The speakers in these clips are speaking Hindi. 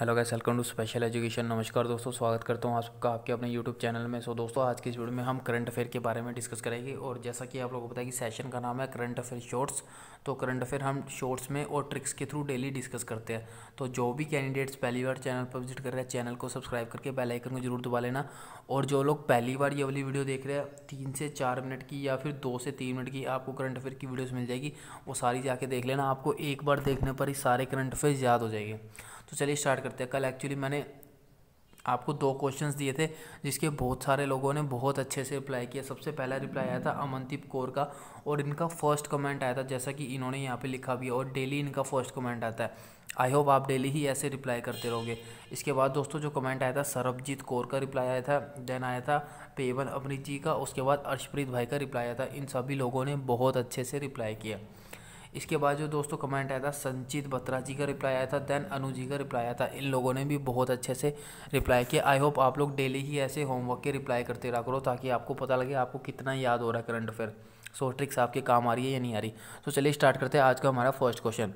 hello guys welcome to special education नमस्कार दोस्तों स्वागत करता हूँ आप सबका आपके अपने यूट्यूब चैनल में सो दोस्तों आज की इस वीडियो में हम करंट अफेयर के बारे में डिस्कस करेंगे और जैसा कि आप लोगों को पता है कि सेशन का नाम है करंट अफेयर शॉर्ट्स तो करंट अफेयर हम शॉर्ट्स में और ट्रिक्स के थ्रू डेली डिस्कस करते हैं तो जो भी कैंडिडेट्स पहली बार चैनल पर विजिट कर रहे हैं चैनल को सब्सक्राइब करके बेलाइकन को जरूर दबा लेना और जो लोग पहली बार ये वाली वीडियो देख रहे हैं तीन से चार मिनट की या फिर दो से तीन मिनट की आपको करंट अफेयर की वीडियोज़ मिल जाएगी वो सारी जाके देख लेना आपको एक बार देखने पर ही सारे करंट अफेयर याद हो जाएंगे तो चलिए स्टार्ट करते हैं कल एक्चुअली मैंने आपको दो क्वेश्चंस दिए थे जिसके बहुत सारे लोगों ने बहुत अच्छे से रिप्लाई किया सबसे पहला रिप्लाई आया था अमनदीप कौर का और इनका फर्स्ट कमेंट आया था जैसा कि इन्होंने यहाँ पे लिखा भी है और डेली इनका फर्स्ट कमेंट आता है आई होप आप डेली ही ऐसे रिप्लाई करते रहोगे इसके बाद दोस्तों जो कमेंट आया था सरबजीत कौर का रिप्लाई आया था देन आया था पेवन अमृत जी का उसके बाद अर्शप्रीत भाई का रिप्लाई आया था इन सभी लोगों ने बहुत अच्छे से रिप्लाई किया इसके बाद जो दोस्तों कमेंट आया था संचित बत्रा जी का रिप्लाई आया था देन अनु जी का रिप्लाई आया था इन लोगों ने भी बहुत अच्छे से रिप्लाई किया आई होप आप लोग डेली ही ऐसे होमवर्क के रिप्लाई करते रहा करो ताकि आपको पता लगे आपको कितना याद हो रहा है करंट अफेयर सो ट्रिक्स आपके काम आ रही है या नहीं आ रही तो चलिए स्टार्ट करते हैं आज का हमारा फर्स्ट क्वेश्चन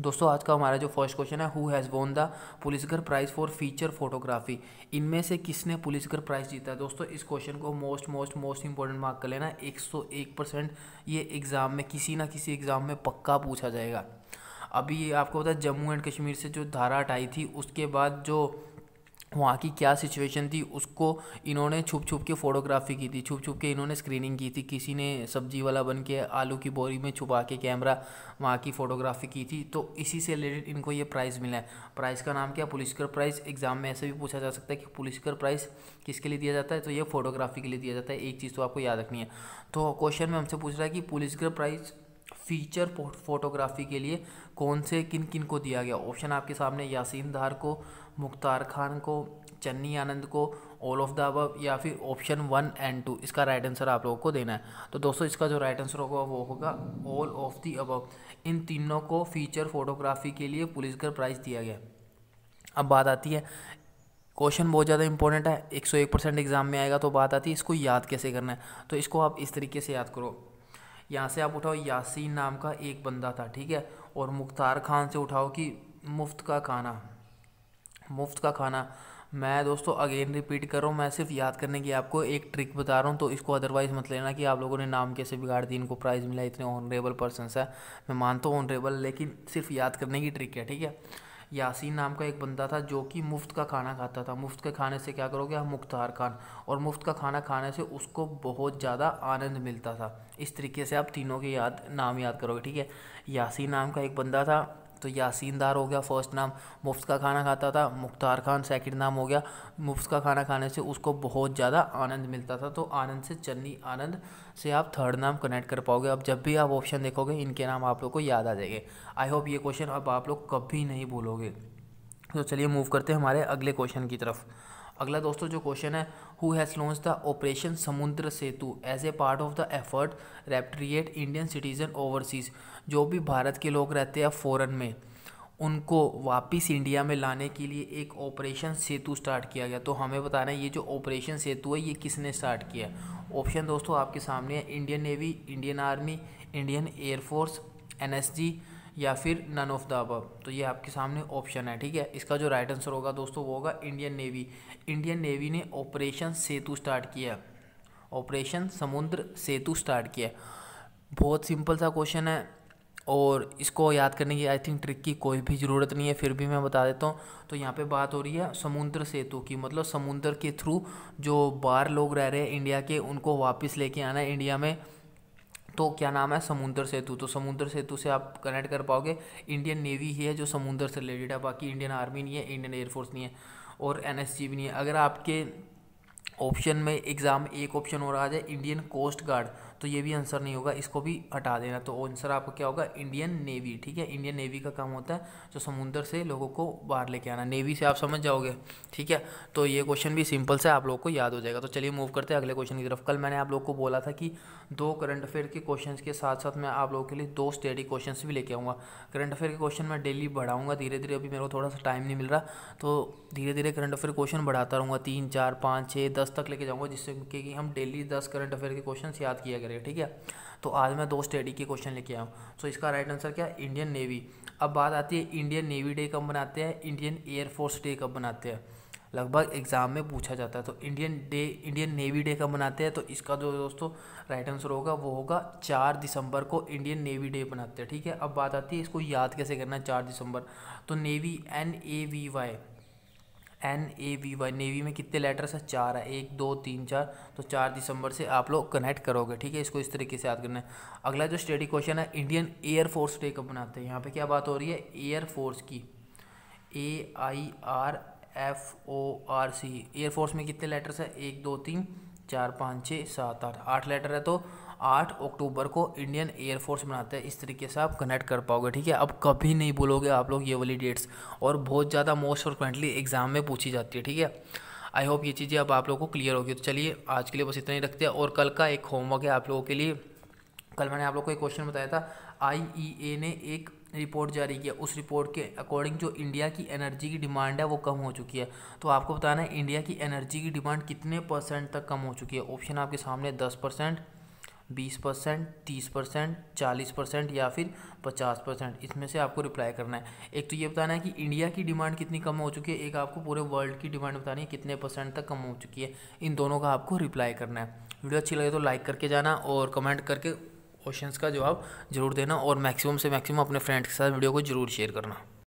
दोस्तों आज का हमारा जो फर्स्ट क्वेश्चन है who has won the Pulitzer prize for feature photography इनमें से किसने पुलिसगर प्राइज़ जीता है दोस्तों इस क्वेश्चन को most most most important mark कर लेना 101 परसेंट ये एग्ज़ाम में किसी ना किसी एग्ज़ाम में पक्का पूछा जाएगा अभी आपको पता है जम्मू एंड कश्मीर से जो धारा हटाई थी उसके बाद जो वहाँ की क्या सिचुएशन थी उसको इन्होंने छुप छुप के फोटोग्राफी की थी छुप छुप के इन्होंने स्क्रीनिंग की थी किसी ने सब्जी वाला बन के आलू की बोरी में छुपा के कैमरा वहाँ की फ़ोटोग्राफी की थी तो इसी से रिलेटेड इनको ये प्राइज़ मिला है प्राइज़ का नाम क्या पुलिसकर प्राइज़ एग्ज़ाम में ऐसे भी पूछा जा सकता है कि पुलिसकर प्राइज़ किसके लिए दिया जाता है तो ये फोटोग्राफी के लिए दिया जाता है एक चीज़ तो आपको याद रखनी है तो क्वेश्चन में हमसे पूछ रहा है कि पुलिसकर प्राइज़ फीचर फोटोग्राफी के लिए कौन से किन किन को दिया गया ऑप्शन आपके सामने यासीन धार को मुख्तार खान को चन्नी आनंद को ऑल ऑफ द अब या फिर ऑप्शन वन एंड टू इसका राइट आंसर आप लोगों को देना है तो दोस्तों इसका जो राइट आंसर होगा वो होगा ऑल ऑफ द अब इन तीनों को फीचर फोटोग्राफी के लिए पुलिसकर प्राइज़ दिया गया अब बात आती है क्वेश्चन बहुत ज़्यादा इंपॉर्टेंट है 101 परसेंट एग्ज़ाम में आएगा तो बात आती है इसको याद कैसे करना है तो इसको आप इस तरीके से याद करो यहाँ से आप उठाओ यासीन नाम का एक बंदा था ठीक है और मुख्तार खान से उठाओ कि मुफ्त का खाना मुफ्त का खाना मैं दोस्तों अगेन रिपीट कर रहा हूँ मैं सिर्फ याद करने की आपको एक ट्रिक बता रहा हूँ तो इसको अदरवाइज़ मत लेना कि आप लोगों ने नाम कैसे बिगाड़ दी इनको प्राइज़ मिला इतने ऑनरेबल पर्सनस है मैं मानता हूँ ऑनरेबल लेकिन सिर्फ याद करने की ट्रिक है ठीक है यासीन नाम का एक बंदा था जो कि मुफ्त का खाना खाता था मुफ्त के खाने से क्या करोगे हम मुख्तार खान और मुफ्त का खाना खाने से उसको बहुत ज़्यादा आनंद मिलता था इस तरीके से आप तीनों के याद नाम याद करोगे ठीक है यासीन नाम का एक बंदा था तो दार हो गया फर्स्ट नाम मुफ्त का खाना खाता था मुख्तार खान सेकंड नाम हो गया मुफ्त का खाना खाने से उसको बहुत ज़्यादा आनंद मिलता था तो आनंद से चन्नी आनंद से आप थर्ड नाम कनेक्ट कर पाओगे अब जब भी आप ऑप्शन देखोगे इनके नाम आप लोग को याद आ जाएंगे आई होप ये क्वेश्चन अब आप लोग कभी नहीं भूलोगे तो चलिए मूव करते हैं हमारे अगले क्वेश्चन की तरफ अगला दोस्तों जो क्वेश्चन है who has launched the operation Samudra Setu as a part of the effort repatriate Indian citizen overseas जो भी भारत के लोग रहते हैं फ़ॉरन में उनको वापस इंडिया में लाने के लिए एक ऑपरेशन सेतु स्टार्ट किया गया तो हमें बताना है ये जो ऑपरेशन सेतु है ये किसने स्टार्ट किया ऑप्शन दोस्तों आपके सामने है Indian navy Indian army Indian airforce N S G या फिर नन ऑफ द अबव तो ये आपके सामने ऑप्शन है ठीक है इसका जो राइट आंसर होगा दोस्तों वो होगा इंडियन नेवी इंडियन नेवी ने ऑपरेशन सेतु स्टार्ट किया ऑपरेशन समुद्र सेतु स्टार्ट किया बहुत सिंपल सा क्वेश्चन है और इसको याद करने की आई थिंक ट्रिक की कोई भी ज़रूरत नहीं है फिर भी मैं बता देता हूँ तो यहाँ पे बात हो रही है समुद्र सेतु की मतलब समुद्र के थ्रू जो बाहर लोग रह रहे हैं इंडिया के उनको वापस लेके आना है इंडिया में तो क्या नाम है समुंदर सेतु तो समुंदर सेतु से आप कनेक्ट कर पाओगे इंडियन नेवी ही है जो समुंदर से रिलेटेड है बाकी इंडियन आर्मी नहीं है इंडियन एयरफोर्स नहीं है और एन भी नहीं है अगर आपके ऑप्शन में एग्ज़ाम एक ऑप्शन और आ जाए इंडियन कोस्ट गार्ड तो ये भी आंसर नहीं होगा इसको भी हटा देना तो आंसर आपको क्या होगा इंडियन नेवी ठीक है इंडियन नेवी का काम होता है जो समुंदर से लोगों को बाहर लेके आना नेवी से आप समझ जाओगे ठीक है तो ये क्वेश्चन भी सिंपल से आप लोगों को याद हो जाएगा तो चलिए मूव करते हैं अगले क्वेश्चन की तरफ कल मैंने आप लोग को बोला था कि दो करंट अफेयर के क्वेश्चन के साथ साथ मैं आप लोगों के लिए दो स्टडी क्वेश्चन भी लेके आऊँगा करंट अफेयर के क्वेश्चन मैं डेली बढ़ाऊँगा धीरे धीरे अभी मेरे को थोड़ा सा टाइम नहीं मिल रहा तो धीरे धीरे करंट अफेयर क्वेश्चन बढ़ाता रहूँगा तीन चार पाँच छः दस तक लेके जाऊँगा जिससे कि हम डेली दस करंट अफेयर के क्वेश्चन याद किया करेगा ठीक है तो आज मैं दो स्टडी के क्वेश्चन लेके आया हूँ सो इसका राइट आंसर क्या है इंडियन नेवी अब बात आती है इंडियन नेवी डे कब मनाते हैं इंडियन एयरफोर्स डे कब मनाते हैं लगभग एग्ज़ाम में पूछा जाता है तो Indian day Indian navy day कब मनाते हैं तो इसका जो दोस्तों राइट आंसर होगा वो होगा चार दिसंबर को इंडियन नेवी डे मनाते हैं ठीक है अब बात आती है इसको याद कैसे करना है चार दिसंबर तो navy N A V Y N A V Y navy में कितने लेटर्स है चार है एक दो तीन चार तो चार दिसंबर से आप लोग कनेक्ट करोगे ठीक है इसको इस तरीके से याद करना है अगला जो स्टडी क्वेश्चन है इंडियन एयरफोर्स डे कब मनाते हैं यहाँ पे क्या बात हो रही है एयरफोर्स की A I R F O R C air force में कितने लेटर्स है एक दो तीन चार पाँच छः सात आठ आठ लेटर है तो आठ अक्टूबर को इंडियन एयरफोर्स बनाते हैं इस तरीके से आप कनेक्ट कर पाओगे ठीक है अब कभी नहीं बोलोगे आप लोग ये वाली डेट्स और बहुत ज़्यादा मोस्ट फ्रिक्वेंटली एग्जाम में पूछी जाती है ठीक है आई होप ये चीज़ें अब आप लोगों को क्लियर होगी तो चलिए आज के लिए बस इतना ही रखते हैं और कल का एक होमवर्क है आप लोगों के लिए कल मैंने आप लोग को एक क्वेश्चन बताया था आई e ने एक रिपोर्ट जारी किया उस रिपोर्ट के अकॉर्डिंग जो इंडिया की एनर्जी की डिमांड है वो कम हो चुकी है तो आपको बताना है इंडिया की एनर्जी की डिमांड कितने परसेंट तक कम हो चुकी है ऑप्शन आपके सामने दस परसेंट बीस परसेंट तीस परसेंट चालीस परसेंट या फिर पचास परसेंट इसमें से आपको रिप्लाई करना है एक तो ये बताना है कि इंडिया की डिमांड कितनी कम हो चुकी है एक आपको पूरे वर्ल्ड की डिमांड बतानी है कितने परसेंट तक कम हो चुकी है इन दोनों का आपको रिप्लाई करना है वीडियो अच्छी लगे तो लाइक करके जाना और कमेंट करके क्वेश्चन का जवाब जरूर देना और मैक्सिमम से मैक्सिमम अपने फ्रेंड्स के साथ वीडियो को जरूर शेयर करना